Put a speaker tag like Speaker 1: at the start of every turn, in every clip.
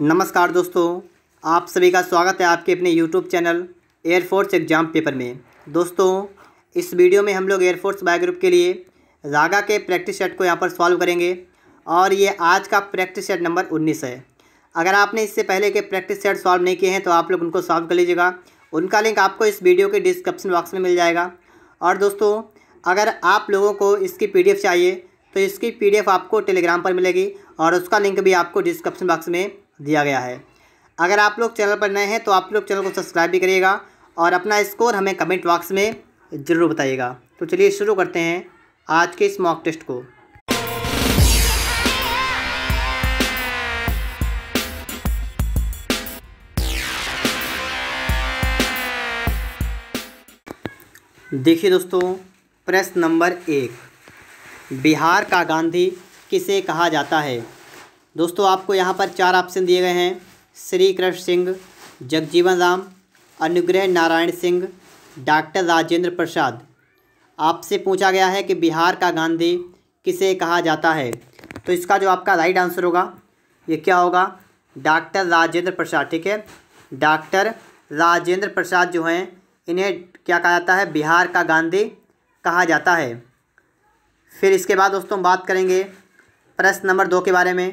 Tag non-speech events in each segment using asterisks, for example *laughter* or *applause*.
Speaker 1: नमस्कार दोस्तों आप सभी का स्वागत है आपके अपने YouTube channel air force exam paper में दोस्तों इस वीडियो में हम लोग एयरफोर्स बायोग्रुप के लिए रागा के प्रैक्टिस सेट को यहाँ पर सॉल्व करेंगे और ये आज का प्रैक्टिस सेट नंबर उन्नीस है अगर आपने इससे पहले के प्रैक्टिस सेट सॉल्व नहीं किए हैं तो आप लोग उनको सॉल्व कर लीजिएगा उनका लिंक आपको इस वीडियो के डिस्क्रिप्शन बॉक्स में मिल जाएगा और दोस्तों अगर आप लोगों को इसकी पी चाहिए तो इसकी पी आपको टेलीग्राम पर मिलेगी और उसका लिंक भी आपको डिस्क्रिप्शन बॉक्स में दिया गया है अगर आप लोग चैनल पर नए हैं तो आप लोग चैनल को सब्सक्राइब भी करिएगा और अपना स्कोर हमें कमेंट बॉक्स में ज़रूर बताइएगा तो चलिए शुरू करते हैं आज के इस मॉक टेस्ट को देखिए दोस्तों प्रश्न नंबर एक बिहार का गांधी किसे कहा जाता है दोस्तों आपको यहाँ पर चार ऑप्शन दिए गए हैं श्री कृष्ण सिंह जगजीवन राम अनुग्रह नारायण सिंह डॉक्टर राजेंद्र प्रसाद आपसे पूछा गया है कि बिहार का गांधी किसे कहा जाता है तो इसका जो आपका राइट आंसर होगा ये क्या होगा डॉक्टर राजेंद्र प्रसाद ठीक है डॉक्टर राजेंद्र प्रसाद जो हैं इन्हें क्या कहा जाता है बिहार का गांधी कहा जाता है फिर इसके बाद दोस्तों बात करेंगे प्रश्न नंबर दो के बारे में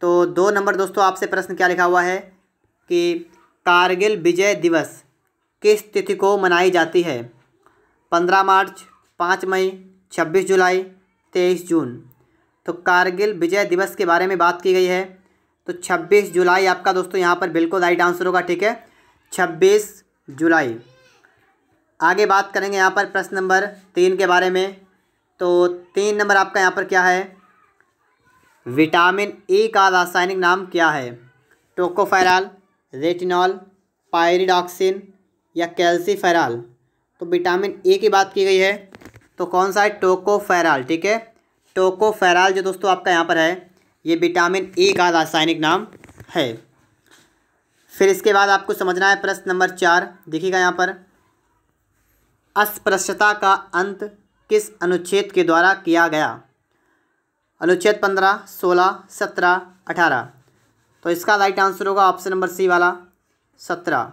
Speaker 1: तो दो नंबर दोस्तों आपसे प्रश्न क्या लिखा हुआ है कि कारगिल विजय दिवस किस तिथि को मनाई जाती है पंद्रह मार्च पाँच मई छब्बीस जुलाई तेईस जून तो कारगिल विजय दिवस के बारे में बात की गई है तो छब्बीस जुलाई आपका दोस्तों यहाँ पर बिल्कुल राइट आंसर होगा ठीक है छब्बीस जुलाई आगे बात करेंगे यहाँ पर प्रश्न नंबर तीन के बारे में तो तीन नंबर आपका यहाँ पर क्या है विटामिन ए का रासायनिक नाम क्या है टोकोफेराल रेटिनॉल पायरिडॉक्सिन या कैल्सीफेराल तो विटामिन ए की बात की गई है तो कौन सा है टोकोफेराल ठीक है टोकोफेराल जो दोस्तों आपका यहाँ पर है ये विटामिन ए का रासायनिक नाम है फिर इसके बाद आपको समझना है प्रश्न नंबर चार देखिएगा यहाँ पर अस्पृश्यता का अंत किस अनुच्छेद के द्वारा किया गया अनुच्छेद पंद्रह सोलह सत्रह अठारह तो इसका राइट आंसर होगा ऑप्शन नंबर सी वाला सत्रह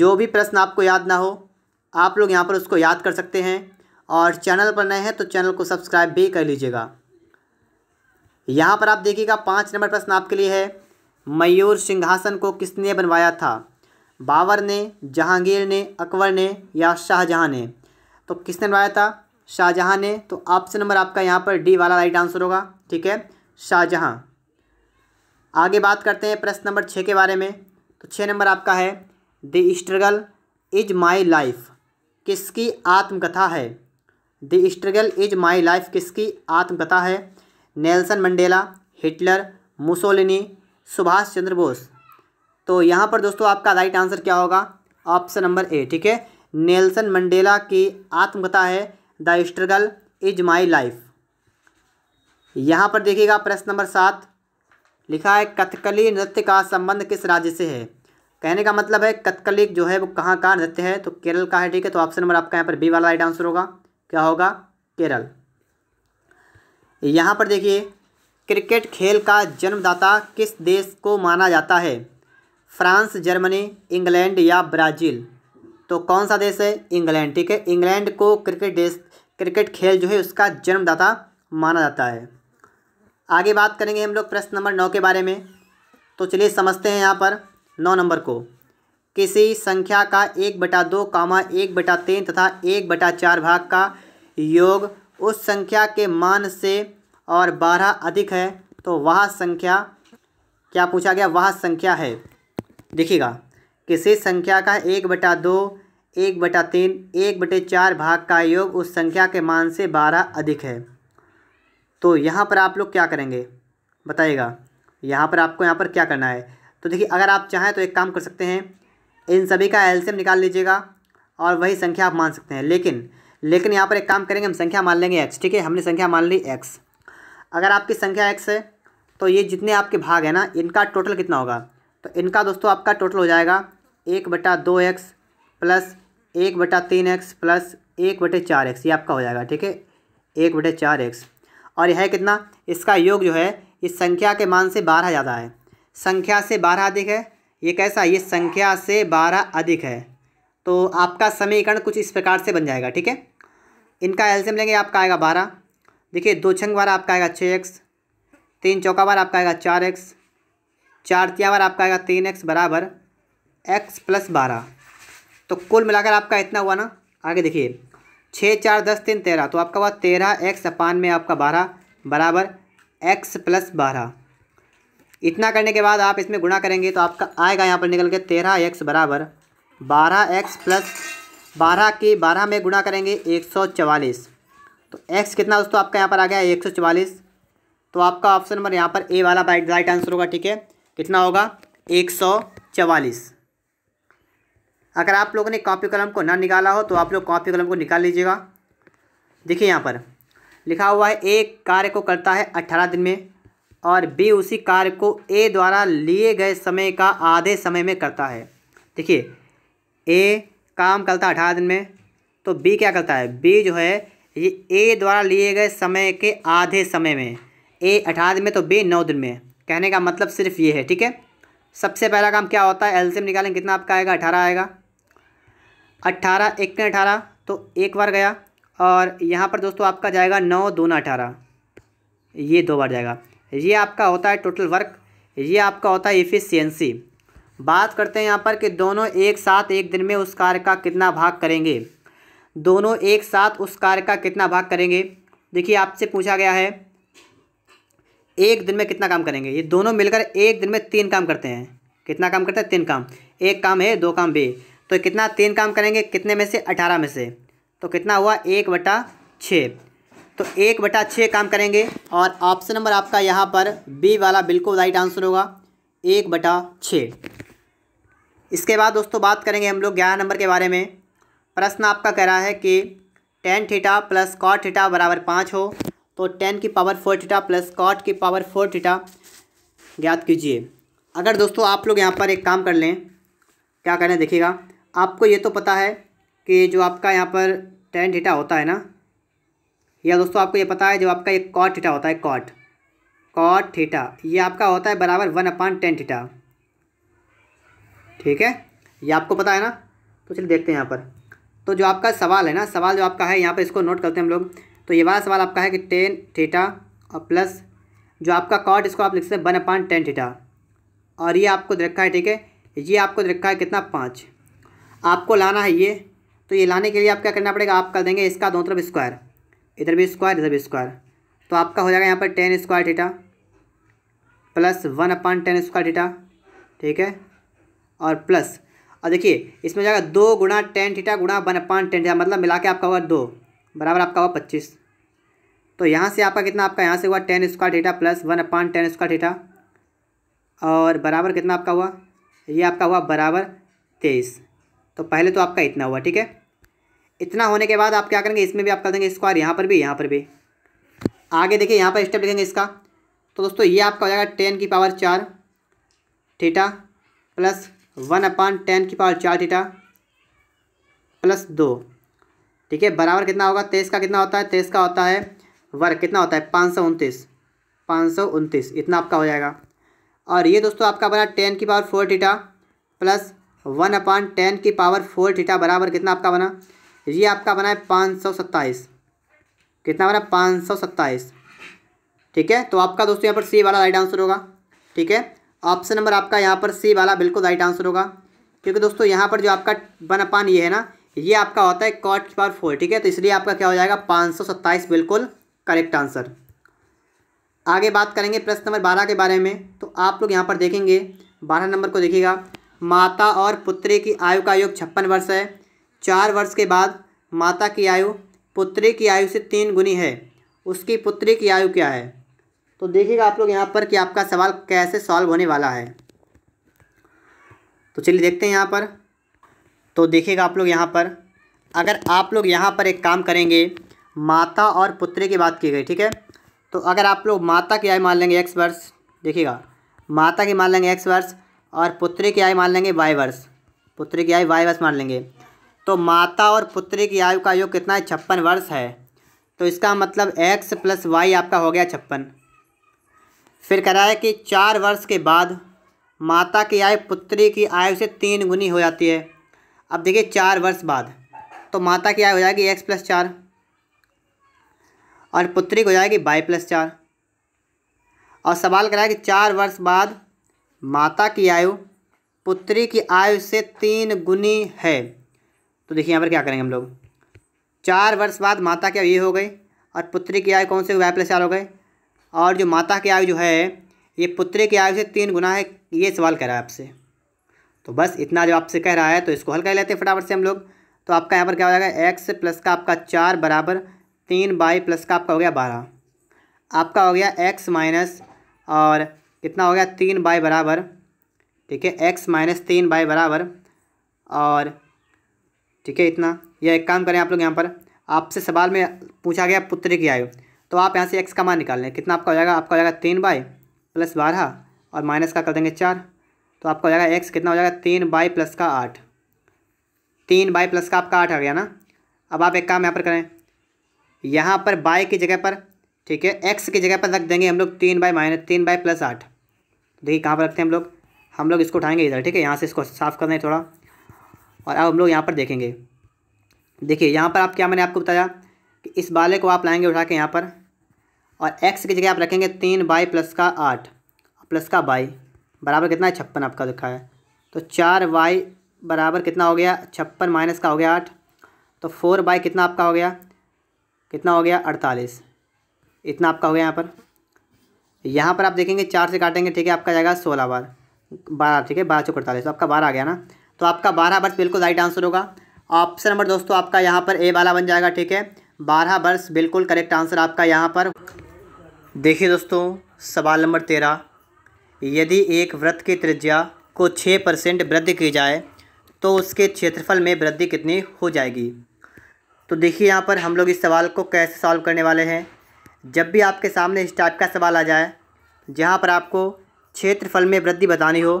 Speaker 1: जो भी प्रश्न आपको याद ना हो आप लोग यहाँ पर उसको याद कर सकते हैं और चैनल पर नए हैं तो चैनल को सब्सक्राइब भी कर लीजिएगा यहाँ पर आप देखिएगा पाँच नंबर प्रश्न आपके लिए है मयूर सिंहासन को किसने बनवाया था बाबर ने जहांगीर ने अकबर ने या शाहजहाँ ने तो किसने बनवाया था शाहजहाँ ने तो ऑप्शन नंबर आपका यहाँ पर डी वाला राइट आंसर होगा ठीक है शाहजहाँ आगे बात करते हैं प्रश्न नंबर छः के बारे में तो छः नंबर आपका है the struggle is my life किसकी आत्मकथा है the struggle is my life किसकी आत्मकथा है Nelson Mandela Hitler Mussolini Subhash Chandra Bose तो यहाँ पर दोस्तों आपका राइट आंसर क्या होगा ऑप्शन नंबर ए ठीक है नेल्सन मंडेला की आत्मकथा है the struggle is my life यहाँ पर देखिएगा प्रश्न नंबर सात लिखा है कथकली नृत्य का संबंध किस राज्य से है कहने का मतलब है कथकली जो है वो कहाँ का नृत्य है तो केरल का है ठीक है तो ऑप्शन नंबर आपका यहाँ पर बी वाला राइट आंसर होगा क्या होगा केरल यहाँ पर देखिए क्रिकेट खेल का जन्मदाता किस देश को माना जाता है फ्रांस जर्मनी इंग्लैंड या ब्राज़ील तो कौन सा देश है इंग्लैंड ठीक है इंग्लैंड को क्रिकेट देश क्रिकेट खेल जो है उसका जन्मदाता माना जाता है आगे बात करेंगे हम लोग प्रश्न नंबर नौ के बारे में तो चलिए समझते हैं यहाँ पर नौ नंबर को किसी संख्या का एक बटा दो कामा एक बटा तीन तथा एक बटा चार भाग का योग उस संख्या के मान से और बारह अधिक है तो वह संख्या क्या पूछा गया वह संख्या है देखिएगा किसी संख्या का एक बटा दो एक बटा तीन एक बटे चार भाग का योग उस संख्या के मान से बारह अधिक है तो यहाँ पर आप लोग क्या करेंगे बताइएगा यहाँ पर आपको यहाँ पर क्या करना है तो देखिए अगर आप चाहें तो एक काम कर सकते हैं इन सभी का एल्सियम निकाल लीजिएगा और वही संख्या आप मान सकते हैं लेकिन लेकिन यहाँ पर एक काम करेंगे हम संख्या मान लेंगे एक्स ठीक है हमने संख्या मान ली एक्स अगर आपकी संख्या एक्स है तो ये जितने आपके भाग हैं ना इनका टोटल कितना होगा तो इनका दोस्तों आपका टोटल हो जाएगा एक बटा दो एक्स प्लस एक बटा तीन एक्स प्लस एक बटे चार एक्स ये आपका हो जाएगा ठीक है एक बटे चार एक्स और यह है कितना इसका योग जो है इस संख्या के मान से बारह ज़्यादा है संख्या से बारह अधिक है ये कैसा ये संख्या से बारह अधिक है तो आपका समीकरण कुछ इस प्रकार से बन जाएगा ठीक है इनका एल्सियम लेंगे आपका आएगा बारह देखिए दो छंग बार आपका आएगा छः एक्स तीन चौका बार आपका आएगा चार एक्स चार तिया बार आपका आएगा तीन एक्स बराबर एक्स प्लस बारह तो कुल मिलाकर आपका इतना हुआ ना आगे देखिए छः चार दस तीन तेरह तो आपका हुआ तेरह एक्स अपान में आपका बारह बराबर एक्स प्लस बारह इतना करने के बाद आप इसमें गुणा करेंगे तो आपका आएगा यहाँ पर निकल के तेरह एक्स बराबर बारह एक्स प्लस बारह के बारह में गुणा करेंगे एक सौ चवालीस तो एक्स कितना दोस्तों आपका यहाँ पर आ गया एक सौ चवालीस तो आपका ऑप्शन नंबर यहाँ पर ए वाला राइट आंसर होगा ठीक है कितना होगा एक सौ चवालीस अगर आप लोगों ने कॉपी कलम को ना निकाला हो तो आप लोग कॉपी कलम को निकाल लीजिएगा देखिए यहाँ पर लिखा हुआ है ए कार्य को करता है अट्ठारह दिन में और बी उसी कार्य को ए द्वारा लिए गए समय का आधे समय में करता है देखिए ए काम करता है अठारह दिन में तो बी क्या करता है बी जो है ये ए द्वारा लिए गए समय के आधे समय में ए अठारह दिन में तो बी नौ दिन में कहने का मतलब सिर्फ ये है ठीक है सबसे पहला काम क्या होता है एल्सियम निकालें कितना आपका आएगा अठारह आएगा अट्ठारह एक अठारह तो एक बार गया और यहाँ पर दोस्तों आपका जाएगा नौ दो अठारह ये दो बार जाएगा ये आपका होता है टोटल वर्क ये आपका होता है एफिशिएंसी बात करते हैं यहाँ पर कि दोनों एक साथ एक दिन में उस कार्य का कितना भाग करेंगे दोनों एक साथ उस कार्य का कितना भाग करेंगे देखिए आपसे पूछा गया है एक दिन में कितना काम करेंगे ये दोनों मिलकर एक दिन में तीन काम करते हैं कितना काम करते हैं तीन काम एक काम है दो काम बे तो कितना तीन काम करेंगे कितने में से अठारह में से तो कितना हुआ एक बटा छः तो एक बटा छः काम करेंगे और ऑप्शन नंबर आपका यहाँ पर बी वाला बिल्कुल राइट आंसर होगा एक बटा छः इसके बाद दोस्तों बात करेंगे हम लोग ग्यारह नंबर के बारे में प्रश्न आपका कह रहा है कि tan theta plus cot theta बराबर पाँच हो तो टेन की power four theta plus cot की पावर फोर थीटा ज्ञात कीजिए अगर दोस्तों आप लोग यहाँ पर एक काम कर लें क्या करें देखिएगा आपको ये तो पता है कि जो आपका यहाँ पर टेन डेटा होता है ना या दोस्तों आपको ये पता है जो आपका एक कॉट थीटा होता है कॉट कॉट थीटा ये आपका होता है बराबर वन अपान टेन थीटा ठीक है ये आपको पता है ना तो चलिए देखते हैं यहाँ पर तो जो आपका सवाल है ना सवाल जो आपका है यहाँ पर इसको नोट करते हैं हम लोग तो ये वाला सवाल आपका है कि टेन थीटा और प्लस जो आपका कॉट इसको आप लिख सकते हैं वन अपान टेन थीटा और ये आपको रखा है ठीक है ये आपको रखा है कितना पाँच आपको लाना है ये तो ये लाने के लिए आप क्या करना पड़ेगा आप कर देंगे इसका दोनों तरफ स्क्वायर इधर भी स्क्वायर इधर भी स्क्वायर तो आपका हो जाएगा यहाँ पर tan square theta plus one upon tan square theta ठीक है और प्लस और देखिए इसमें हो जाएगा दो गुणा टेन थीटा गुणा वन अपॉन टेन थीटा मतलब मिला के आपका हुआ दो बराबर आपका हुआ पच्चीस तो यहाँ से आपका कितना आपका यहाँ से हुआ tan square theta plus one upon tan square theta और बराबर कितना आपका हुआ ये आपका हुआ बराबर तेईस तो पहले तो आपका इतना हुआ ठीक है इतना होने के बाद आप क्या करेंगे इसमें भी आप कर देंगे स्क्वायर यहाँ पर भी यहाँ पर भी आगे देखिए यहाँ पर स्टेप लिखेंगे इसका तो दोस्तों ये आपका हो जाएगा टेन की पावर चार theta plus one upon tan की पावर चार थीटा प्लस दो ठीक है बराबर कितना होगा तेईस का कितना होता है तेईस का होता है वर्ग कितना होता है पाँच सौ उनतीस पाँच सौ उनतीस इतना आपका हो जाएगा और ये दोस्तों आपका बना टेन की power four theta plus one upon tan की पावर फोर थीटा बराबर कितना आपका बना ये आपका बना है पाँच सौ सत्ताईस कितना बना पाँच सौ सत्ताईस ठीक है तो आपका दोस्तों यहाँ पर सी वाला राइट आंसर होगा ठीक है ऑप्शन नंबर आपका यहाँ पर सी वाला बिल्कुल राइट आंसर होगा क्योंकि दोस्तों यहाँ पर जो आपका वन अपान ये है ना ये आपका होता है कॉट पावर फोर ठीक है तो इसलिए आपका क्या हो जाएगा पाँच सौ सत्ताईस बिल्कुल करेक्ट आंसर आगे बात करेंगे प्रश्न नंबर बारह के बारे में तो आप लोग यहाँ पर देखेंगे बारह नंबर को देखिएगा माता और पुत्री की आयु का योग छप्पन वर्ष है चार वर्ष के बाद माता की आयु पुत्री की आयु से तीन गुनी है उसकी पुत्री की आयु क्या है तो देखिएगा आप लोग यहाँ पर कि आपका सवाल कैसे सॉल्व होने वाला है तो चलिए देखते हैं यहाँ पर तो देखिएगा आप लोग यहाँ पर अगर आप लोग यहाँ पर एक काम करेंगे माता और पुत्री की बात की गई ठीक है तो अगर आप लोग माता की आयु मान लेंगे एक्स वर्ष देखिएगा माता की मान लेंगे एक्स वर्ष और पुत्री की आयु मान लेंगे बाई वर्ष पुत्री की आयु बाई वर्ष मान लेंगे तो माता और पुत्री की आयु का योग कितना है छप्पन वर्ष है तो इसका मतलब एक्स प्लस वाई आपका हो गया छप्पन फिर कह रहा है कि चार वर्ष के बाद माता की आयु पुत्री की आयु से तीन गुनी हो जाती है अब देखिए चार वर्ष बाद तो माता की आयु हो जाएगी एक्स प्लस चार और पुत्री की हो जाएगी बाई प्लस चार और सवाल कराए कि चार वर्ष बाद माता की आयु पुत्री की आयु से तीन गुनी है तो देखिए यहाँ पर क्या करेंगे हम लोग चार वर्ष बाद माता की आयु ये हो गई और पुत्री की आयु कौन से वाई प्लस चार हो गए और जो माता की आयु जो है ये पुत्री की आयु से तीन गुना है ये सवाल कह रहा है आपसे तो बस इतना जो आपसे कह रहा है तो इसको हल कर लेते हैं फटाफट से हम लोग तो आपका यहाँ पर क्या हो जाएगा एक्स प्लस का आपका चार बराबर तीन बाई प्लस का आपका हो गया बारह आपका हो गया एक्स माइनस और कितना हो गया तीन बाई बराबर ठीक है एक्स माइनस तीन बाई बराबर और ठीक है इतना यह एक काम करें आप लोग यहाँ पर आपसे सवाल में पूछा गया पुत्र की आयु तो आप यहाँ से एक्स का मान निकाल लें कितना आपका हो जाएगा आपका हो जाएगा तीन बाई प्लस बारह और माइनस का कर देंगे चार तो आपका हो जाएगा एक्स कितना हो जाएगा तीन बाई प्लस का आठ तीन बाई प्लस का आपका आठ आ गया ना अब आप एक काम यहाँ पर करें यहाँ पर बाई की जगह पर ठीक है एक्स की जगह पर रख देंगे हम लोग तीन बाई माइनस तीन बाई प्लस आठ देखिए कहाँ पर रखते हैं हम लोग हम लोग इसको उठाएंगे इधर ठीक है यहाँ से इसको साफ़ करना है थोड़ा और अब हम लोग यहाँ पर देखेंगे देखिए यहाँ पर आप क्या मैंने आपको बताया कि इस बाले को आप लाएंगे उठा के यहाँ पर और एक्स की जगह आप रखेंगे तीन बाई प्लस का आठ प्लस का बाई बराबर कितना है छप्पन आपका रखा है तो चार बाई बराबर कितना हो गया छप्पन माइनस का हो गया आठ तो फोर बाई कितना आपका हो गया कितना हो गया अड़तालीस इतना आपका हो गया यहाँ पर यहाँ पर आप देखेंगे चार से काटेंगे ठीक है आपका जाएगा सोलह बार बारह ठीक है बारह सौ अड़तालीस तो आपका बारह आ गया ना तो आपका बारह वर्ष बिल्कुल राइट आंसर होगा ऑप्शन नंबर दोस्तों आपका यहाँ पर ए वाला बन जाएगा ठीक है बारह वर्ष बिल्कुल करेक्ट आंसर आपका यहाँ पर देखिए दोस्तों सवाल नंबर तेरह यदि एक व्रत की त्रिज्या को छः परसेंट वृद्धि की जाए तो उसके क्षेत्रफल में वृद्धि कितनी हो जाएगी तो देखिए यहाँ पर हम लोग इस सवाल को कैसे सॉल्व करने वाले हैं जब भी आपके सामने इस टाइप का सवाल आ जाए जहाँ पर आपको क्षेत्रफल में वृद्धि बतानी हो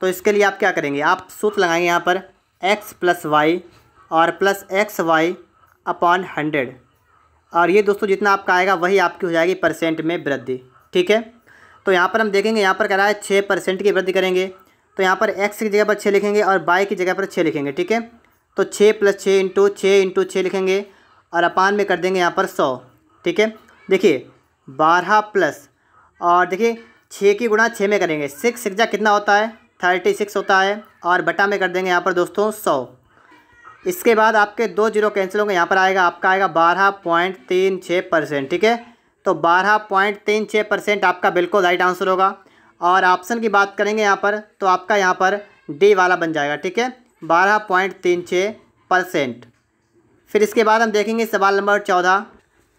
Speaker 1: तो इसके लिए आप क्या करेंगे आप सूत्र लगाएंगे यहाँ पर एक्स प्लस वाई और plus x y upon hundred और ये दोस्तों जितना आपका आएगा वही आपकी हो जाएगी परसेंट में वृद्धि ठीक है तो यहाँ पर हम देखेंगे यहाँ पर कह रहा है छः परसेंट की वृद्धि करेंगे तो यहाँ पर एक्स की जगह पर छः लिखेंगे और y की जगह पर छः लिखेंगे ठीक है तो छः प्लस छः इंटू छः इंटू छः लिखेंगे और अपान में कर देंगे यहाँ पर सौ ठीक है देखिए बारह प्लस और देखिए छः की गुणा छः में करेंगे सिक्स सिक्जा कितना होता है थर्टी सिक्स होता है और बटा में कर देंगे यहाँ पर दोस्तों सौ इसके बाद आपके दो जीरो कैंसिल होंगे यहाँ पर आएगा आपका आएगा बारह पॉइंट तीन छः परसेंट ठीक है तो बारह पॉइंट तीन छः परसेंट आपका बिल्कुल राइट आंसर होगा और ऑप्शन की बात करेंगे यहाँ पर तो आपका यहाँ पर डी वाला बन जाएगा ठीक है बारह पॉइंट तीन छः परसेंट फिर इसके बाद हम देखेंगे सवाल नंबर चौदह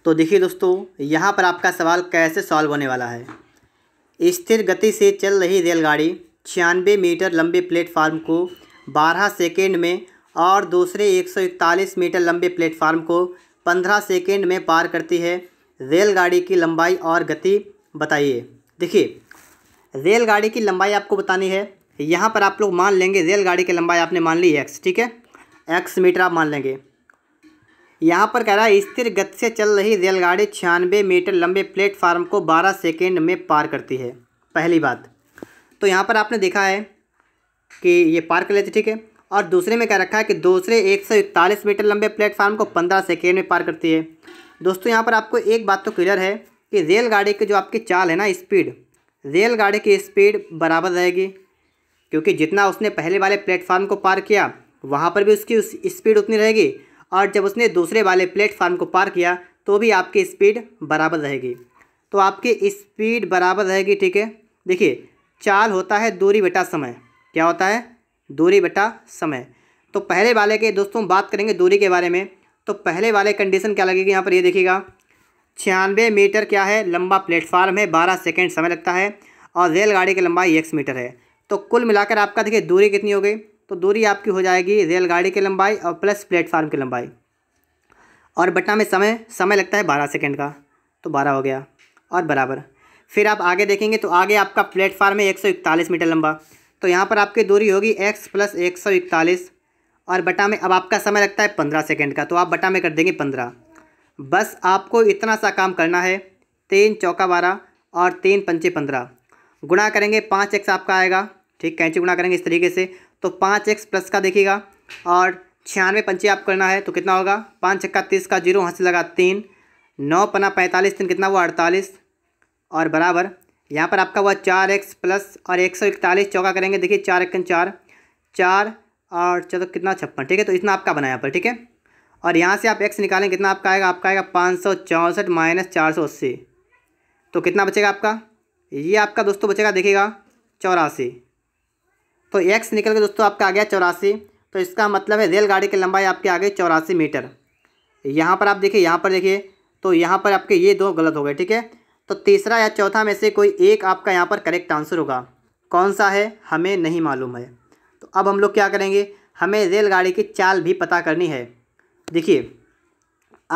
Speaker 1: तो देखिए दोस्तों यहाँ पर आपका सवाल कैसे सॉल्व होने वाला है स्थिर गति से चल रही रेलगाड़ी छियानवे मीटर लंबे प्लेटफार्म को 12 सेकेंड में और दूसरे 141 मीटर लंबे प्लेटफार्म को 15 सेकेंड में पार करती है रेलगाड़ी की लंबाई और गति बताइए देखिए रेलगाड़ी की लंबाई आपको बतानी है यहाँ पर आप लोग मान लेंगे रेलगाड़ी की लंबाई आपने मान ली है एक्स ठीक है एक्स मीटर आप मान लेंगे यहाँ पर कह रहा है स्थिर गति से चल रही रेलगाड़ी छियानवे मीटर लंबे प्लेटफार्म को बारह सेकेंड में पार करती है पहली बात तो यहाँ पर आपने देखा है कि ये पार कर लेती ठीक है और दूसरे में क्या रखा है कि दूसरे एक सौ इकतालीस मीटर लंबे प्लेटफार्म को पंद्रह सेकेंड में पार करती है दोस्तों यहाँ पर आपको एक बात तो क्लियर है कि रेलगाड़ी की जो आपकी चाल है ना स्पीड रेलगाड़ी की स्पीड बराबर रहेगी क्योंकि जितना उसने पहले वाले प्लेटफार्म को पार किया वहाँ पर भी उसकी उस स्पीड उतनी रहेगी और जब उसने दूसरे वाले प्लेटफार्म को पार किया तो भी आपकी स्पीड बराबर रहेगी तो आपकी स्पीड बराबर रहेगी ठीक है देखिए चाल होता है दूरी बटा समय क्या होता है दूरी बटा समय तो पहले वाले के दोस्तों बात करेंगे दूरी के बारे में तो पहले वाले कंडीशन क्या लगेगी यहाँ पर ये देखिएगा छियानवे मीटर क्या है लंबा प्लेटफार्म है बारह सेकेंड समय लगता है और रेलगाड़ी की लंबाई एक मीटर है तो कुल मिलाकर आपका देखिए दूरी कितनी हो गई तो दूरी आपकी हो जाएगी रेलगाड़ी की लंबाई और प्लस प्लेटफार्म की लंबाई और बटना में समय समय लगता है बारह सेकेंड का तो बारह हो गया और बराबर फिर आप आगे देखेंगे तो आगे आपका प्लेटफार्म है एक सौ इकतालीस मीटर लंबा तो यहाँ पर आपकी दूरी होगी एक्स प्लस एक सौ इकतालीस और बटा में अब आपका समय लगता है पंद्रह सेकेंड का तो आप बटा में कर देंगे पंद्रह बस आपको इतना सा काम करना है तीन चौका बारह और तीन पंचे पंद्रह गुणा करेंगे पाँच एक्स आपका आएगा ठीक कैंची गुणा करेंगे इस तरीके से तो पाँच एक्स प्लस का देखिएगा और छियानवे पंचे आप करना है तो कितना होगा पाँच छक्का तीस का जीरो वहाँ से लगा तीन नौ पना पैंतालीस तीन कितना हुआ अड़तालीस और बराबर यहाँ पर आपका हुआ चार एक्स प्लस और एक सौ इकतालीस चौका करेंगे देखिए चार एक चार चार और चलो कितना छप्पन ठीक है तो इतना आपका बनाया यहाँ पर ठीक है और यहाँ से आप एक्स निकालें कितना आपका आएगा आपका आएगा पाँच सौ चौंसठ माइनस चार सौ अस्सी तो कितना बचेगा आपका ये आपका दोस्तों बचेगा देखिएगा चौरासी तो एक्स निकल के दोस्तों आपका आ गया चौरासी तो इसका मतलब है रेलगाड़ी की लंबाई आपके आ गई चौरासी मीटर यहाँ पर आप देखिए यहाँ पर देखिए तो यहाँ पर आपके ये दो गलत हो गए ठीक है तो तीसरा या चौथा में से कोई एक आपका यहाँ पर करेक्ट आंसर होगा कौन सा है हमें नहीं मालूम है तो अब हम लोग क्या करेंगे हमें रेलगाड़ी की चाल भी पता करनी है देखिए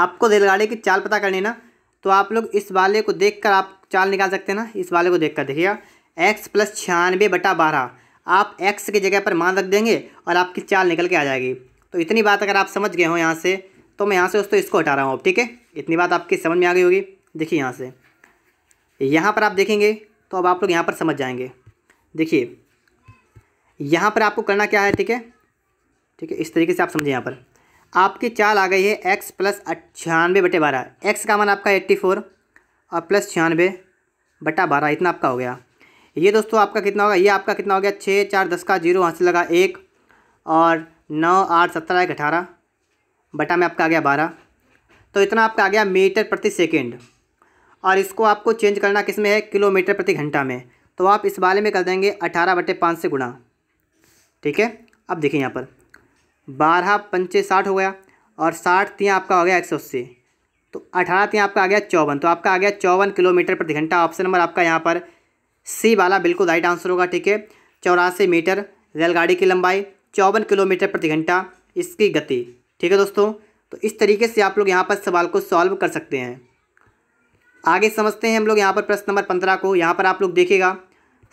Speaker 1: आपको रेलगाड़ी की चाल पता करनी ना तो आप लोग इस वाले को देख कर आप चाल निकाल सकते हैं ना इस वाले को देख कर देखिएगा एक्स प्लस छियानवे बटा बारह आप एक्स की जगह पर मान रख देंगे और आपकी चाल निकल के आ जाएगी तो इतनी बात अगर आप समझ गए हो यहाँ से तो मैं यहाँ से दोस्तों इसको हटा रहा हूँ ठीक है इतनी बात आपकी समझ में आ गई होगी देखिए यहाँ से यहाँ पर आप देखेंगे तो अब आप लोग यहाँ पर समझ जाएंगे देखिए यहाँ पर आपको करना क्या है ठीक है ठीक है इस तरीके से आप समझिए यहाँ पर आपकी चाल आ गई है एक्स प्लस छियानवे बटे बारह एक्स का मान आपका एट्टी फोर और प्लस छियानवे बटा बारह इतना आपका हो गया ये दोस्तों आपका कितना होगा ये आपका कितना हो गया छः चार दस का जीरो वहाँ से लगा एक और नौ आठ सत्रह एक अठारह बटा में आपका आ गया बारह तो इतना आपका आ गया मीटर प्रति सेकेंड और इसको आपको चेंज करना किस में है किलोमीटर प्रति घंटा में तो आप इस वाले में कर देंगे अठारह बटे पाँच से गुणा ठीक है अब देखिए यहाँ पर बारह पंचे साठ हो गया और साठ तीन आपका हो गया एक सौ अस्सी तो अठारह तीन आपका आ गया चौवन तो आपका आ गया चौवन किलोमीटर प्रति घंटा ऑप्शन नंबर आपका यहाँ पर सी वाला बिल्कुल राइट आंसर होगा ठीक है चौरासी मीटर रेलगाड़ी की लंबाई चौवन किलोमीटर प्रति घंटा इसकी गति ठीक है दोस्तों तो इस तरीके से आप लोग यहाँ पर सवाल को सॉल्व कर सकते हैं आगे समझते हैं हम लोग यहाँ पर प्रश्न नंबर पंद्रह को यहाँ पर आप लोग देखिएगा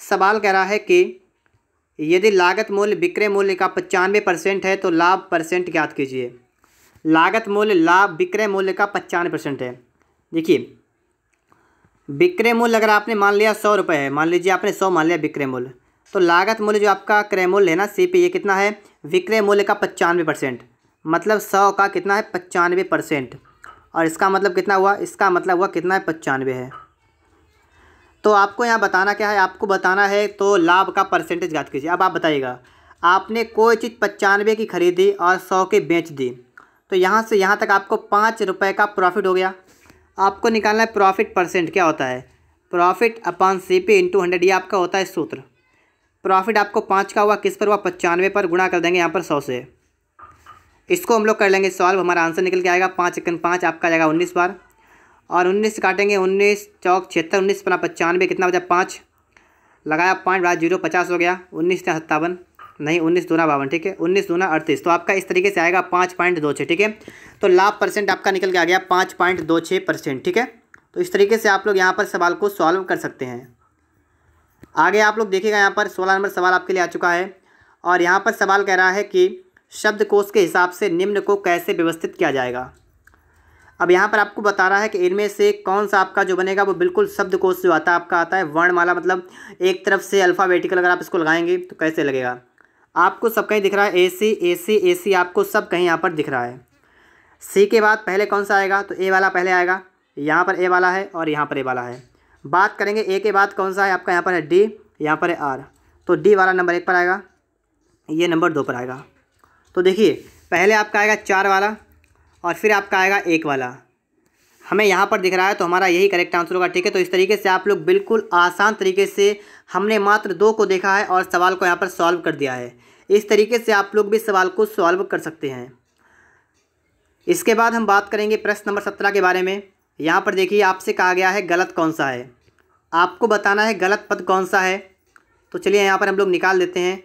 Speaker 1: सवाल कह रहा है कि यदि लागत मूल्य विक्रय मूल्य का पचानवे परसेंट है तो लाभ परसेंट ज्ञात कीजिए लागत मूल्य लाभ विक्रय मूल्य का पचानवे परसेंट है देखिए विक्रय मूल्य अगर आपने मान लिया सौ रुपये है मान लीजिए आपने सौ मान लिया विक्रय मूल्य तो लागत मूल्य जो आपका क्रय मूल्य है ना सी पी ये कितना है विक्रय मूल्य का पचानवे परसेंट मतलब सौ का कितना है पचानवे परसेंट और इसका मतलब कितना हुआ इसका मतलब हुआ कितना है पचानवे है तो आपको यहाँ बताना क्या है आपको बताना है तो लाभ का परसेंटेज ज्ञात कीजिए अब आप बताइएगा आपने कोई चीज़ पचानवे की खरीदी और सौ की बेच दी तो यहाँ से यहाँ तक आपको पाँच रुपये का प्रॉफिट हो गया आपको निकालना है प्रॉफिट परसेंट क्या होता है profit upon C P into hundred ये आपका होता है सूत्र प्रॉफिट आपको पाँच का हुआ किस पर हुआ पचानवे पर गुणा कर देंगे यहाँ पर सौ से इसको हम लोग कर लेंगे सॉल्व हमारा आंसर निकल के आएगा पाँच इक्कीन पाँच आपका जाएगा उन्नीस बार और उन्नीस काटेंगे उन्नीस चौक छिहत्तर उन्नीस पन्ना पचानवे कितना बचा पाँच लगाया पाँच बड़ा जीरो पचास हो गया उन्नीस सत्तावन नहीं उन्नीस दूना बावन ठीक है उन्नीस दूना अड़तीस तो आपका इस तरीके से आएगा पाँच पॉइंट दो छः ठीक है तो लाभ परसेंट आपका निकल के आ गया पाँच पॉइंट दो छः परसेंट ठीक है तो इस तरीके से आप लोग यहाँ पर सवाल को सॉल्व कर सकते हैं आगे आप लोग देखिएगा यहाँ पर सोलह नंबर सवाल आपके लिए आ चुका है और यहाँ पर सवाल कह रहा है कि शब्दकोश के हिसाब से निम्न को कैसे व्यवस्थित किया जाएगा अब यहाँ पर आपको बता रहा है कि इनमें से कौन सा आपका जो बनेगा वो बिल्कुल शब्दकोश जो आता है आपका आता है वर्णमाला मतलब एक तरफ से अल्फ़ाबेटिकल अगर आप इसको लगाएंगे तो कैसे लगेगा आपको सब कहीं दिख रहा है ए सी ए सी ए सी आपको सब कहीं यहाँ पर दिख रहा है सी के बाद पहले कौन सा आएगा तो ए वाला पहले आएगा यहाँ पर ए वाला है और यहाँ पर ए वाला है बात करेंगे ए के बाद कौन सा है आपका यहाँ पर है डी यहाँ पर है आर तो डी वाला नंबर एक पर आएगा ये नंबर दो पर आएगा तो देखिए पहले आपका आएगा चार वाला और फिर आपका आएगा एक वाला हमें यहाँ पर दिख रहा है तो हमारा यही करेक्ट आंसर होगा ठीक है तो इस तरीके से आप लोग बिल्कुल आसान तरीके से हमने मात्र दो को देखा है और सवाल को यहाँ पर सॉल्व कर दिया है इस तरीके से आप लोग भी सवाल को सॉल्व कर सकते हैं इसके बाद हम बात करेंगे प्रश्न नंबर सत्रह के बारे में यहाँ पर देखिए आपसे कहा गया है गलत कौन सा है आपको बताना है गलत पद कौन सा है तो चलिए यहाँ पर हम लोग निकाल देते हैं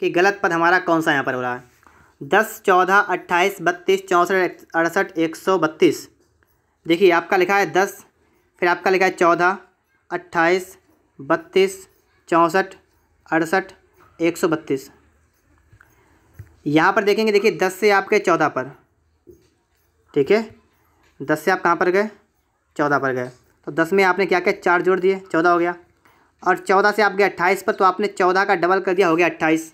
Speaker 1: कि गलत पद हमारा कौन सा यहाँ पर हो रहा है दस चौदह अट्ठाईस बत्तीस चौंसठ अड़सठ एक सौ बत्तीस देखिए आपका लिखा है दस फिर आपका लिखा है चौदह अट्ठाईस बत्तीस चौंसठ अड़सठ एक सौ बत्तीस यहाँ पर देखेंगे देखिए दस से आपके चौदह पर ठीक है दस से आप कहाँ पर गए चौदह पर गए तो दस में आपने क्या किया चार जोड़ दिए चौदह हो गया और चौदह से आप गए अट्ठाईस पर तो आपने चौदह का डबल कर दिया हो गया अट्ठाईस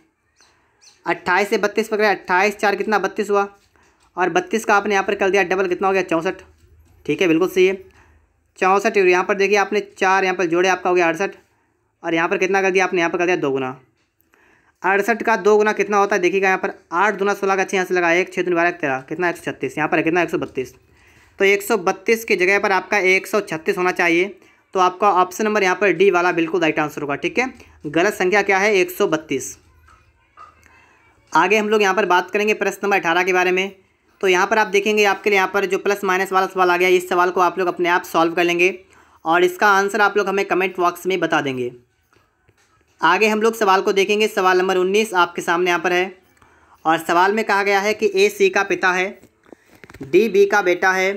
Speaker 1: अट्ठाईस से बत्तीस पर गए अट्ठाईस चार कितना बत्तीस हुआ और बत्तीस का आपने यहाँ पर कर दिया डबल कितना हो गया चौंसठ ठीक है बिल्कुल सही है चौंसठ यहाँ पर देखिए आपने चार यहाँ पर जोड़े आपका हो गया अड़सठ और यहाँ पर कितना कर दिया आपने यहाँ पर कर दिया दो गुना अड़सठ का दो गुना कितना होता है देखिएगा यहाँ पर आठ दुना सोलह का छः यहाँ से लगा एक छः दुन बारह तेरह कितना एक सौ छत्तीस यहाँ पर है कितना एक सौ बत्तीस तो एक सौ बत्तीस की जगह पर आपका एक सौ छत्तीस होना चाहिए तो आपका ऑप्शन नंबर यहाँ पर डी वाला बिल्कुल राइट आंसर होगा ठीक है गलत संख्या क्या है एक सौ बत्तीस आगे हम लोग यहाँ पर बात करेंगे प्रश्न नंबर अठारह के बारे में तो यहाँ पर आप देखेंगे आपके लिए यहाँ पर जो प्लस माइनस वाला सवाल आ गया इस सवाल को आप लोग अपने आप सॉल्व कर लेंगे और इसका आंसर आप लोग हमें कमेंट बॉक्स में बता देंगे आगे हम लोग सवाल को देखेंगे सवाल नंबर उन्नीस आपके सामने यहाँ पर है और सवाल में कहा गया है कि ए सी का पिता है डी बी का बेटा है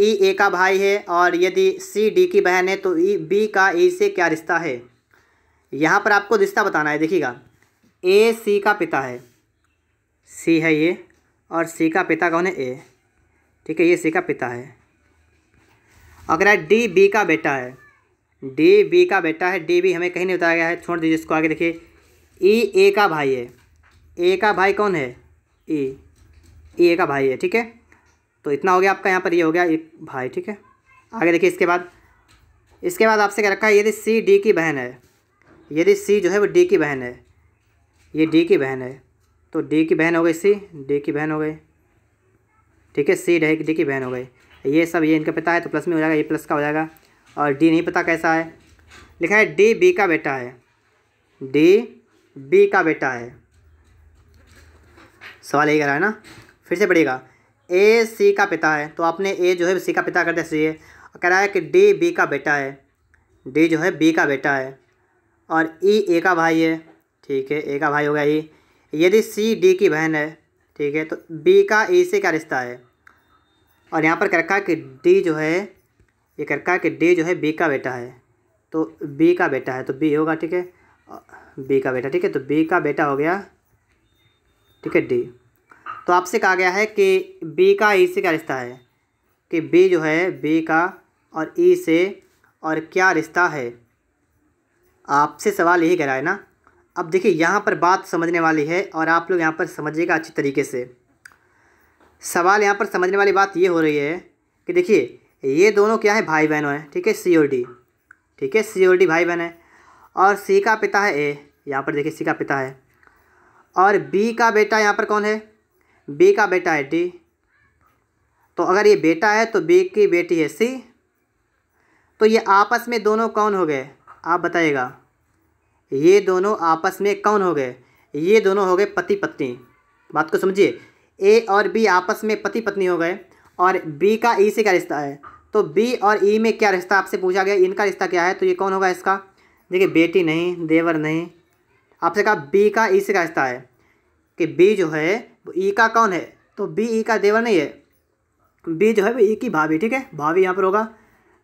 Speaker 1: ई ए का भाई है और यदि सी डी की बहन है तो ई बी का ई से क्या रिश्ता है यहाँ पर आपको रिश्ता बताना है देखिएगा ए सी का पिता है सी है ये और सी का पिता कौन है ए ठीक है ये सी का पिता है अगर डी बी का बेटा है डे बी का बेटा है डे बी हमें कहीं नहीं बताया गया है छोड़ दीजिए इसको आगे देखिए ई ए का भाई है ए का भाई कौन है ई ए का भाई है ठीक है तो इतना हो गया आपका यहाँ पर ये हो गया एक भाई ठीक है आगे देखिए इसके बाद इसके बाद आपसे क्या रखा है यदि सी डी की बहन है यदि सी जो है वो डी की बहन है ये डी की बहन है तो डी की बहन हो गई सी डी की बहन हो गई ठीक है सी डी की बहन हो गई ये सब ये इनका पता है तो प्लस में हो जाएगा ये प्लस का हो जाएगा और डी नहीं पता कैसा है लिखा है डी बी का बेटा है डी बी का बेटा है सवाल यही कर रहा है ना फिर से पढ़िएगा ए सी का पिता है तो आपने ए जो है सी का पिता कर दिया सी कह रहा है कि डी बी का बेटा है डी जो है बी का बेटा है और ई ए का भाई है ठीक है ए का भाई होगा ही यदि सी डी की बहन है ठीक है तो बी का ई से क्या रिश्ता है और यहाँ पर कह रखा है कि डी जो है ये करका के डे जो है बी का बेटा है तो बी का बेटा है तो बी होगा ठीक है बी का बेटा ठीक है तो बी का बेटा हो गया ठीक है डी तो आपसे कहा गया है कि बी का ई से क्या रिश्ता है कि बी जो है बी का और ई से और क्या रिश्ता है आपसे सवाल यही करा है ना अब देखिए यहाँ पर बात समझने वाली है और आप लोग यहाँ पर समझिएगा अच्छी तरीके से सवाल यहाँ पर समझने वाली बात ये हो रही है कि देखिए ये दोनों क्या है भाई बहनों हैं ठीक है सी और डी ठीक है सी और डी भाई बहन है और सी का पिता है ए यहाँ पर देखिए सी का पिता है और बी का बेटा यहाँ पर कौन है बी का बेटा है डी तो अगर ये बेटा है तो बी की बेटी है सी तो ये आपस में दोनों कौन हो गए आप बताइएगा ये दोनों आपस में कौन हो गए ये दोनों हो गए पति पत्नी बात को समझिए ए और बी आपस में पति पत्नी हो गए और बी का ई से क्या रिश्ता है तो बी और ई e में क्या रिश्ता आपसे पूछा गया इनका रिश्ता क्या है तो ये कौन होगा इसका देखिए बेटी नहीं देवर नहीं आपसे कहा बी का ई से का रिश्ता है कि बी जो है वो ई का कौन है तो बी ई का देवर नहीं है बी जो है वो ई की भाभी ठीक है भाभी यहाँ पर होगा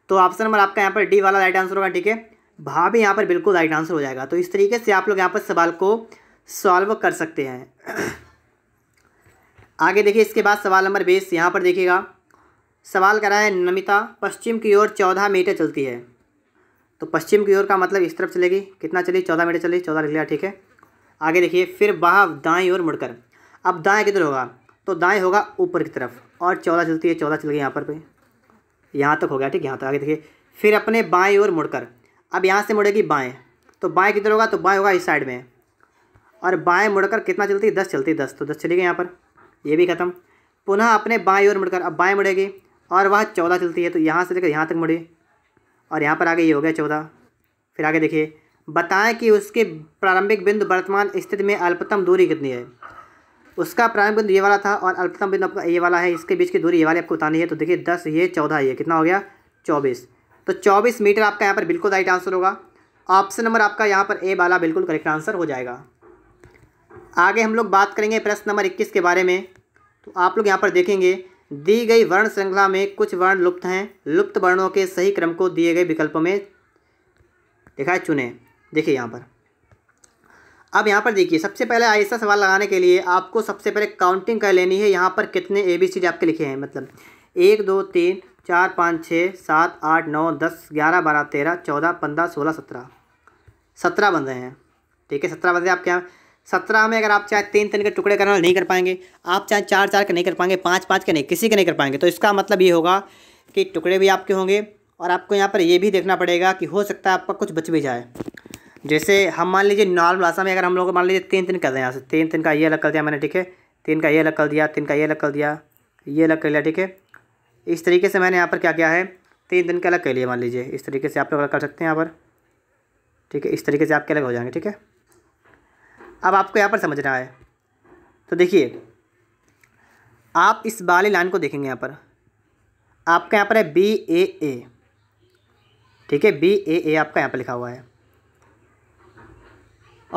Speaker 1: तो ऑप्शन नंबर आपका यहाँ पर डी वाला राइट आंसर होगा ठीक है भाभी यहाँ पर बिल्कुल राइट आंसर हो जाएगा तो इस तरीके से आप लोग यहाँ पर सवाल को सॉल्व कर सकते हैं *clears throat* आगे देखिए इसके बाद सवाल नंबर बीस यहाँ पर देखिएगा सवाल करा है नमिता पश्चिम की ओर चौदह मीटर चलती है तो पश्चिम की ओर का मतलब इस तरफ चलेगी कितना चली चौदह मीटर चली चौदह लिख लिया ठीक है आगे देखिए फिर बाहर दाएँ ओर मुड़कर अब दाएँ किधर होगा तो दाएँ होगा ऊपर की तरफ और चौदह चलती है चौदह चल गई यहाँ पर भी यहाँ तक हो गया ठीक यहाँ तक आगे देखिए फिर अपने बाएँ ओर मुड़कर अब यहाँ से मुड़ेगी बाएँ तो बाएँ किधर होगा तो बाएँ होगा इस साइड में और बाएँ मुड़कर कितना चलती है दस चलती है दस तो दस चलेगी यहाँ पर ये भी खत्म पुनः अपने बाएँ ओर मुड़कर अब बाएँ मुड़ेगी और वहाँ चौदह चलती है तो यहाँ से लेकर यहाँ तक मुड़े और यहाँ पर आगे ये हो गया चौदह फिर आगे देखिए बताएं कि उसके प्रारंभिक बिंदु वर्तमान स्थिति में अल्पतम दूरी कितनी है उसका प्रारंभिक बिंदु ये वाला था और अल्पतम बिंदु आपका ये वाला है इसके बीच की दूरी ये वाली आपको उतानी है तो देखिए दस ये चौदह ये कितना हो गया चौबीस तो चौबीस मीटर आपका यहाँ पर बिल्कुल राइट आंसर होगा ऑप्शन नंबर आपका यहाँ पर ए वाला बिल्कुल करेक्ट आंसर हो जाएगा आगे हम लोग बात करेंगे प्रश्न नंबर इक्कीस के बारे में तो आप लोग यहाँ पर देखेंगे दी गई वर्ण श्रृंखला में कुछ वर्ण लुप्त हैं लुप्त वर्णों के सही क्रम को दिए गए विकल्पों में लिखा है चुने देखिए यहाँ पर अब यहाँ पर देखिए सबसे पहले ऐसा सवाल लगाने के लिए आपको सबसे पहले काउंटिंग कर लेनी है यहाँ पर कितने ए बी सी आपके लिखे हैं मतलब एक दो तीन चार पाँच छः सात आठ नौ दस ग्यारह बारह तेरह चौदह पंद्रह सोलह सत्रह सत्रह बंदे हैं ठीक है सत्रह बंदे आपके यहाँ सत्रह में अगर आप चाहे तीन तीन के टुकड़े करना नहीं कर पाएंगे आप चाहे चार चार के नहीं कर पाएंगे पाँच पाँच के नहीं किसी के नहीं कर पाएंगे तो इसका मतलब ये होगा कि टुकड़े भी आपके होंगे और आपको यहाँ पर ये भी देखना पड़ेगा कि हो सकता है आपका कुछ बच भी जाए जैसे हम मान लीजिए नॉर्मल आसा में अगर हम लोग मान लीजिए तीन तीन कर दें यहाँ से तीन तीन का ये अलग कर दिया मैंने ठीक है तीन का ये अलग कर दिया तीन का ये अलग कर दिया ये अलग कर लिया ठीक है इस तरीके से मैंने यहाँ पर क्या किया है तीन दिन का अलग कर लिया मान लीजिए इस तरीके से आप लोग अलग कर सकते हैं यहाँ पर ठीक है इस तरीके से आपके अलग हो जाएंगे ठीक है अब आपको यहाँ पर समझ रहा है तो देखिए आप इस बाली लाइन को देखेंगे यहाँ पर आपका यहाँ पर है बी ए ए ठीक है बी ए ए आपका यहाँ पर लिखा हुआ है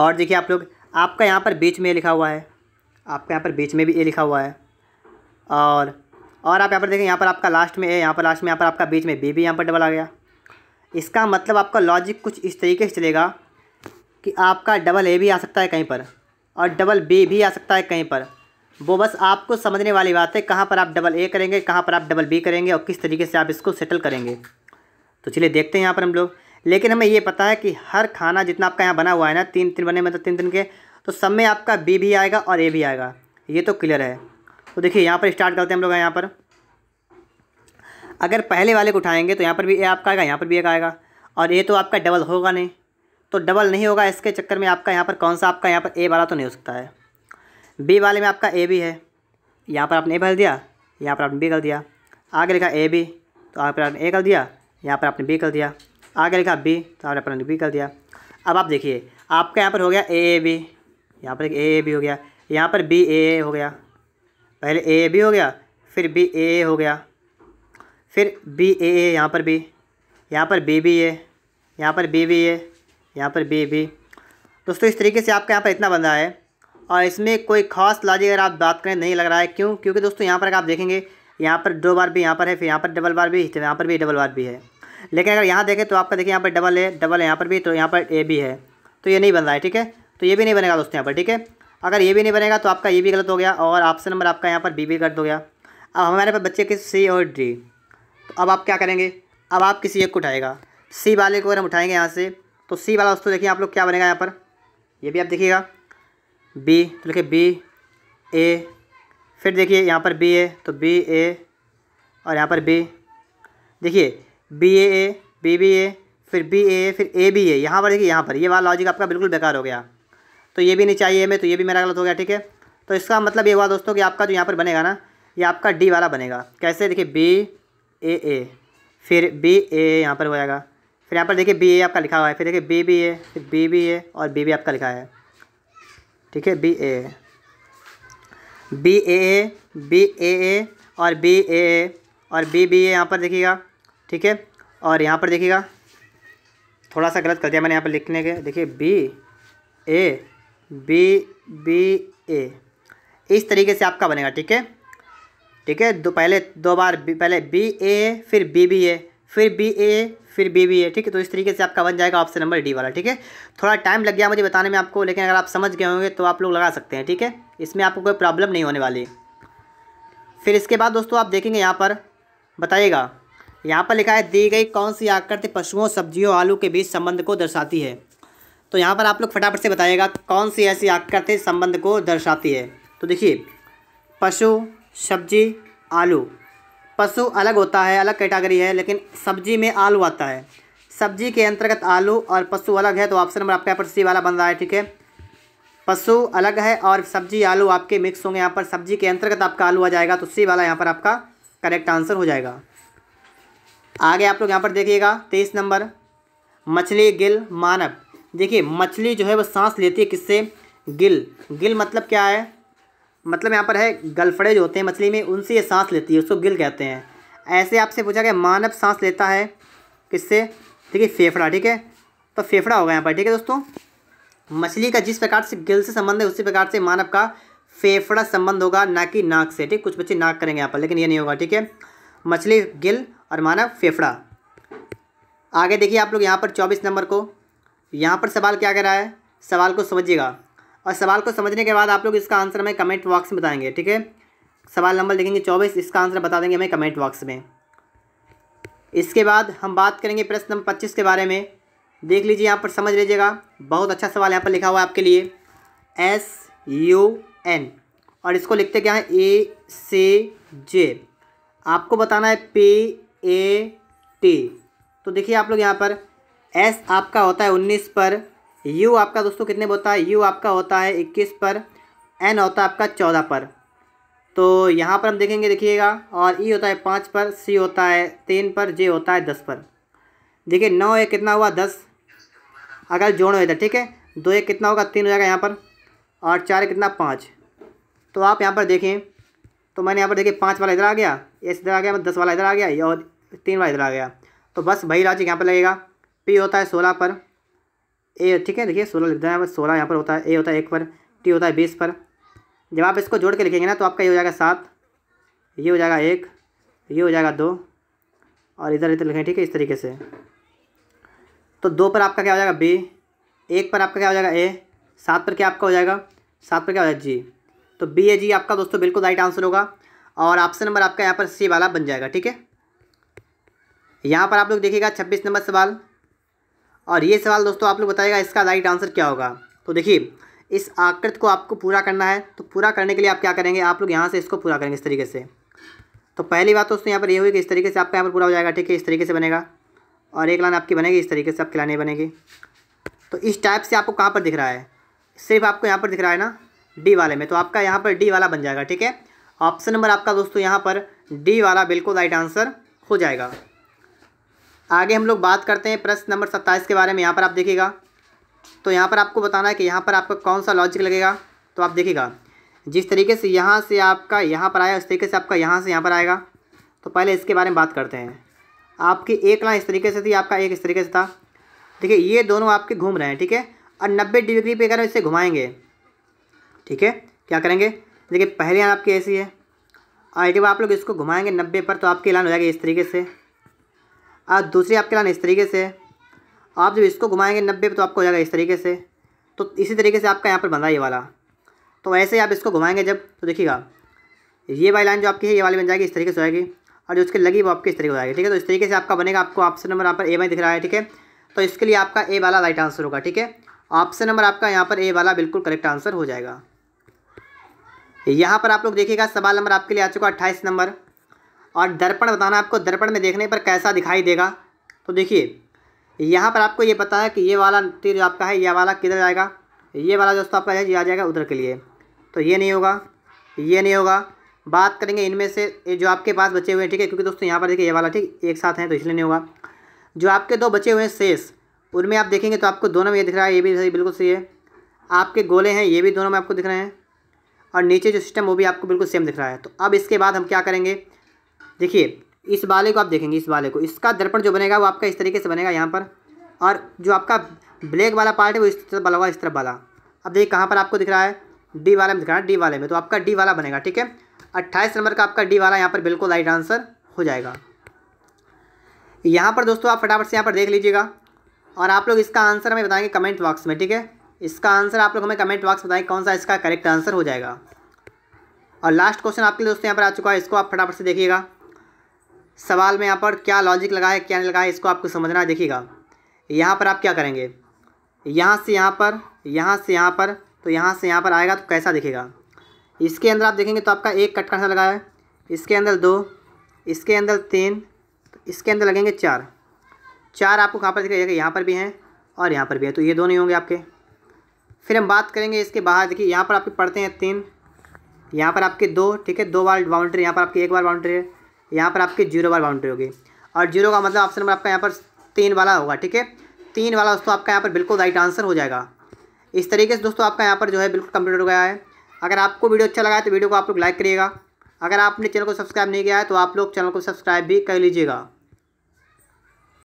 Speaker 1: और देखिए आप लोग आपका यहाँ पर बीच में लिखा हुआ है आपका यहाँ पर बीच में भी ए लिखा हुआ है और और आप यहाँ पर देखें यहाँ पर आपका लास्ट में ए यहाँ पर लास्ट में यहाँ पर आपका बीच में बी भी यहाँ पर डबल आ गया इसका मतलब आपका लॉजिक कुछ इस तरीके से चलेगा कि आपका डबल ए भी आ सकता है कहीं पर और डबल बी भी आ सकता है कहीं पर वो बस आपको समझने वाली बात है कहाँ पर आप डबल ए करेंगे कहाँ पर आप डबल बी करेंगे और किस तरीके से आप इसको सेटल करेंगे तो चलिए देखते हैं यहाँ पर हम लोग लेकिन हमें ये पता है कि हर खाना जितना आपका यहाँ बना हुआ है ना तीन तीन बने मतलब तीन तीन के तो सब में आपका बी भी आएगा और ए भी आएगा ये तो क्लियर है तो देखिए यहाँ पर स्टार्ट करते हैं हम लोग यहाँ पर अगर पहले वाले को उठाएंगे तो यहाँ पर भी ए आपका आएगा यहाँ पर भी एक आएगा और ए तो आपका डबल होगा नहीं तो डबल नहीं होगा इसके चक्कर में आपका यहाँ पर कौन सा आपका यहाँ पर ए वाला तो नहीं हो सकता है बी वाले में आपका ए भी है यहाँ पर आपने ए भर दिया यहाँ पर आपने बी कर दिया आगे लिखा ए बी तो यहाँ पर आपने ए कर दिया यहाँ पर आपने बी कर दिया आगे लिखा बी तो यहाँ पर आपने बी कर दिया अब आप देखिए आपका यहाँ पर हो गया ए ए बी यहाँ पर ए ए बी हो गया यहाँ पर बी ए ए हो गया पहले ए ए बी हो गया फिर बी ए ए हो गया फिर बी ए ए यहाँ पर बी यहाँ पर बी बी ए यहाँ पर बी बी ए यहाँ पर बी भी दोस्तों इस तरीके से आपका यहाँ पर इतना बन रहा है और इसमें कोई खास लाजी अगर आप बात करें नहीं लग रहा है क्यों क्योंकि दोस्तों यहाँ पर आप देखेंगे यहाँ पर दो बार भी यहाँ पर है फिर यहाँ पर डबल बार भी फिर यहाँ पर भी डबल बार भी है लेकिन अगर यहाँ देखें तो आपका देखिए यहाँ पर डबल है डबल है यहाँ पर भी तो यहाँ पर ए भी है तो ये नहीं बन रहा है ठीक है तो ये भी नहीं बनेगा दोस्तों यहाँ पर ठीक है अगर ये भी नहीं बनेगा तो आपका ये भी गलत हो गया और ऑप्शन नंबर आपका यहाँ पर बी भी गलत हो गया अब हमारे पास बच्चे के सी और डी तो अब आप क्या करेंगे अब आप किसी एक को उठाएगा सी वाले को अगर हम उठाएंगे यहाँ से तो सी वाला दोस्तों देखिए आप लोग क्या बनेगा यहाँ पर ये भी आप देखिएगा बी तो लिखिए बी ए फिर देखिए यहाँ पर बी ए तो बी ए और यहाँ पर बी देखिए B A A B B A फिर बी ए फिर ए बी ए यहाँ पर देखिए यहाँ पर ये वाला लॉजिक आपका बिल्कुल बेकार हो गया तो ये भी नहीं चाहिए हमें तो ये भी मेरा गलत हो गया ठीक है तो इसका मतलब ये हुआ दोस्तों कि आपका जो यहाँ पर बनेगा ना ये आपका डी वाला बनेगा कैसे देखिए बी ए ए फिर बी ए यहाँ पर हो जाएगा फिर यहाँ पर देखिए बी ए आपका लिखा हुआ है फिर देखिए बी बी ए फिर बी बी ए और बी बी आपका लिखा है ठीक है B A B A B A A और बी ए ए और बी बी ए यहाँ पर देखिएगा ठीक है और यहाँ पर देखिएगा थोड़ा सा गलत कर दिया मैंने यहाँ पर लिखने के देखिए B A B B A इस तरीके से आपका बनेगा ठीक है ठीक है दो पहले दो बार बी पहले बी ए फिर बी बी ए फिर बी ए फिर बी बी ए ठीक है तो इस तरीके से आपका बन जाएगा ऑप्शन नंबर डी वाला ठीक है थोड़ा टाइम लग गया मुझे बताने में आपको लेकिन अगर आप समझ गए होंगे तो आप लोग लगा सकते हैं ठीक है इसमें आपको कोई प्रॉब्लम नहीं होने वाली फिर इसके बाद दोस्तों आप देखेंगे यहाँ पर बताइएगा यहाँ पर लिखा है दी गई कौन सी आकृति पशुओं सब्जियों आलू के बीच संबंध को दर्शाती है तो यहाँ पर आप लोग फटाफट से बताइएगा कौन सी ऐसी आकृति संबंध को दर्शाती है तो देखिए पशु सब्जी आलू पशु अलग होता है अलग कैटागरी है लेकिन सब्जी में आलू आता है सब्जी के अंतर्गत आलू और पशु अलग है तो ऑप्शन नंबर आपका पर सी वाला बन रहा है ठीक है पशु अलग है और सब्जी आलू आपके मिक्स होंगे यहाँ पर सब्जी के अंतर्गत आपका आलू आ जाएगा तो सी वाला यहाँ पर आपका करेक्ट आंसर हो जाएगा आगे आप लोग यहाँ पर देखिएगा तेईस नंबर मछली गिल मानव देखिए मछली जो है वो सांस लेती है किससे गिल गिल मतलब क्या है मतलब यहाँ पर है गलफड़े जो होते हैं मछली में उनसे ये सांस लेती है उसको गिल कहते हैं ऐसे आपसे पूछा गया मानव सांस लेता है किससे ठीक है फेफड़ा ठीक है तो फेफड़ा होगा यहाँ पर ठीक है दोस्तों मछली का जिस प्रकार से गिल से संबंध है उसी प्रकार से मानव का फेफड़ा संबंध होगा ना कि नाक से ठीक कुछ बच्चे नाक करेंगे यहाँ पर लेकिन ये नहीं होगा ठीक है मछली गिल और मानव फेफड़ा आगे देखिए आप लोग यहाँ पर चौबीस नंबर को यहाँ पर सवाल क्या कह रहा है सवाल को समझिएगा और सवाल को समझने के बाद आप लोग इसका आंसर हमें कमेंट बॉक्स में बताएंगे ठीक है सवाल नंबर देखेंगे चौबीस इसका आंसर बता देंगे हमें कमेंट बॉक्स में इसके बाद हम बात करेंगे प्रश्न नंबर पच्चीस के बारे में देख लीजिए यहाँ पर समझ लीजिएगा बहुत अच्छा सवाल यहाँ पर लिखा हुआ है आपके लिए एस यू एन और इसको लिखते क्या है ए से जे आपको बताना है पी ए टी तो देखिए आप लोग यहाँ पर एस आपका होता है उन्नीस पर यू आपका दोस्तों कितने पर होता है यू आपका होता है इक्कीस पर एन होता है आपका चौदह पर तो यहाँ पर हम देखेंगे देखिएगा और ई होता है पाँच पर सी होता है तीन पर जे होता है दस पर देखिए नौ एक कितना हुआ दस अगर जोड़ इधर ठीक है दो एक कितना होगा तीन हो जाएगा यहाँ पर और चार कितना पाँच तो आप यहाँ पर देखें तो मैंने यहाँ पर देखिए पाँच वाला इधर आ गया एस इधर आ गया दस वाला इधर आ गया और तीन वाला इधर आ गया तो बस भाई लॉजिक यहाँ पर लगेगा पी होता है सोलह पर ए ठीक है देखिए सोलह लिख दिया है सोलह यहाँ पर होता है ए होता है एक पर टी होता है बीस पर जब आप इसको जोड़ के लिखेंगे ना तो आपका ये हो जाएगा सात ये हो जाएगा एक ये हो जाएगा दो और इधर इधर लिखें ठीक है इस तरीके से तो दो पर आपका क्या हो जाएगा बी एक पर आपका क्या हो जाएगा ए सात पर क्या आपका हो जाएगा सात पर क्या हो जाएगा जी तो बी ए जी आपका दोस्तों बिल्कुल राइट आंसर होगा और ऑप्शन नंबर आपका यहाँ पर सी वाला बन जाएगा ठीक है यहाँ पर आप लोग देखिएगा छब्बीस नंबर सवाल और ये सवाल दोस्तों आप लोग बताएगा इसका राइट आंसर क्या होगा तो देखिए इस आकृत को आपको पूरा करना है तो पूरा करने के लिए आप क्या करेंगे आप लोग यहाँ से इसको पूरा करेंगे इस तरीके से तो पहली बात दोस्तों यहाँ पर ये हुई कि इस तरीके से आपका यहाँ पर पूरा हो जाएगा ठीक है इस तरीके से बनेगा और एक लाइन आपकी बनेगी इस तरीके से आपकी लाइनें बनेगी तो इस टाइप से आपको कहाँ पर दिख रहा है सिर्फ आपको यहाँ पर दिख रहा है ना डी वाले में तो आपका यहाँ पर डी वाला बन जाएगा ठीक है ऑप्शन नंबर आपका दोस्तों यहाँ पर डी वाला बिल्कुल राइट आंसर हो जाएगा आगे हम लोग बात करते हैं प्रश्न नंबर सत्ताईस के बारे में यहाँ पर आप देखिएगा तो यहाँ पर आपको बताना है कि यहाँ पर आपका कौन सा लॉजिक लगेगा तो आप देखिएगा जिस तरीके से यहाँ से आपका यहाँ पर आया उस तरीके से आपका यहाँ से यहाँ पर आएगा तो पहले इसके बारे में बात करते हैं आपकी एक लाइन इस तरीके से थी आपका एक इस तरीके से था ठीक है ये दोनों आपके घूम रहे हैं ठीक है और नब्बे डिग्री पे अगर इसे घुमाएंगे ठीक है क्या करेंगे देखिए पहले लाइन आपकी ऐसी है और जब आप लोग इसको घुमाएंगे नब्बे पर तो आपकी लाइन हो जाएगी इस तरीके से और दूसरी आपके लाना इस तरीके से आप जब इसको घुमाएंगे नब्बे पे तो आपको हो जाएगा इस तरीके से तो इसी तरीके से आपका यहाँ पर बन रहा है ये वाला तो ऐसे ही आप इसको घुमाएंगे जब तो देखिएगा ये वाली लाइन जो आपकी है ये वाली बन जाएगी इस तरीके से होएगी और जो उसके लगी वो आपके इस तरीके हो जाएगी ठीक है तो इस तरीके से आपका बनेगा आपको ऑप्शन नंबर यहाँ पर ए वाई दिख रहा है ठीक है तो इसके लिए आपका ए वाला राइट आंसर होगा ठीक है ऑप्शन नंबर आपका यहाँ पर ए वाला बिल्कुल करेक्ट आंसर हो जाएगा यहाँ पर आप लोग देखिएगा सवाल नंबर आपके लिए आ चुका है अट्ठाईस नंबर और दर्पण बताना आपको दर्पण में देखने पर कैसा दिखाई देगा तो देखिए यहाँ पर आपको ये पता है कि ये वाला तीर जो आपका है यह वाला किधर जाएगा ये वाला दोस्तों आपका है ये आ जाएगा उधर के लिए तो ये नहीं होगा ये नहीं होगा बात करेंगे इनमें से जो आपके पास बचे हुए हैं ठीक है क्योंकि दोस्तों यहाँ पर देखिए ये वाला ठीक एक साथ हैं तो इसलिए नहीं होगा जो आपके दो बचे हुए हैं शेष उनमें आप देखेंगे तो आपको दोनों में ये दिख रहा है ये भी सही बिल्कुल सही है आपके गोले हैं ये भी दोनों में आपको दिख रहे हैं और नीचे जो सिस्टम वो भी आपको बिल्कुल सेम दिख रहा है तो अब इसके बाद हम क्या करेंगे देखिए इस वाले को आप देखेंगे इस वाले को इसका दर्पण जो बनेगा वो आपका इस तरीके से बनेगा यहाँ पर और जो आपका ब्लैक वाला पार्ट है वो इस तरफ वाला हुआ इस तरफ वाला अब देखिए कहाँ पर आपको दिख रहा है डी वाले में दिख रहा है डी वाले में तो आपका डी वाला बनेगा ठीक है अट्ठाईस नंबर का आपका डी वाला यहाँ पर बिल्कुल राइट आंसर हो जाएगा यहाँ पर दोस्तों आप फटाफट से यहाँ पर देख लीजिएगा और आप लोग इसका आंसर हमें बताएंगे कमेंट बॉक्स में ठीक है इसका आंसर आप लोग हमें कमेंट बॉक्स में बताएंगे कौन सा इसका करेक्ट आंसर हो जाएगा और लास्ट क्वेश्चन आपके लिए दोस्तों यहाँ पर आ चुका है इसको आप फटाफट से देखिएगा सवाल में यहाँ पर क्या लॉजिक लगा है क्या नहीं लगा है इसको आपको समझना है देखिएगा यहाँ पर आप क्या करेंगे यहाँ से यहाँ पर यहाँ से यहाँ पर तो यहाँ से यहाँ पर आएगा तो कैसा दिखेगा इसके अंदर आप देखेंगे तो आपका एक कट कैसा लगा है इसके अंदर दो इसके अंदर तीन तो इसके अंदर लगेंगे चार चार आपको कहाँ पर दिखाई यहाँ पर भी हैं और यहाँ पर भी है तो ये दो नहीं होंगे आपके फिर हम बात करेंगे इसके बाहर देखिए यहाँ पर आपके पढ़ते हैं तीन यहाँ पर आपके दो ठीक है दो बार बाउंड्री यहाँ पर आपकी एक बार बाउंड्री है यहाँ पर आपकी जीरो बार बाउंड्री होगी और जीरो का मतलब ऑप्शन नंबर आपका यहाँ पर तीन वाला होगा ठीक है तीन वाला दोस्तों आपका यहाँ पर बिल्कुल राइट आंसर हो जाएगा इस तरीके से दोस्तों आपका यहाँ पर जो है बिल्कुल कंप्लीट हो गया है अगर आपको वीडियो अच्छा लगा है तो वीडियो को आप लोग लाइक करिएगा अगर आपने चैनल को सब्सक्राइब नहीं किया है तो आप लोग चैनल को सब्सक्राइब भी कर लीजिएगा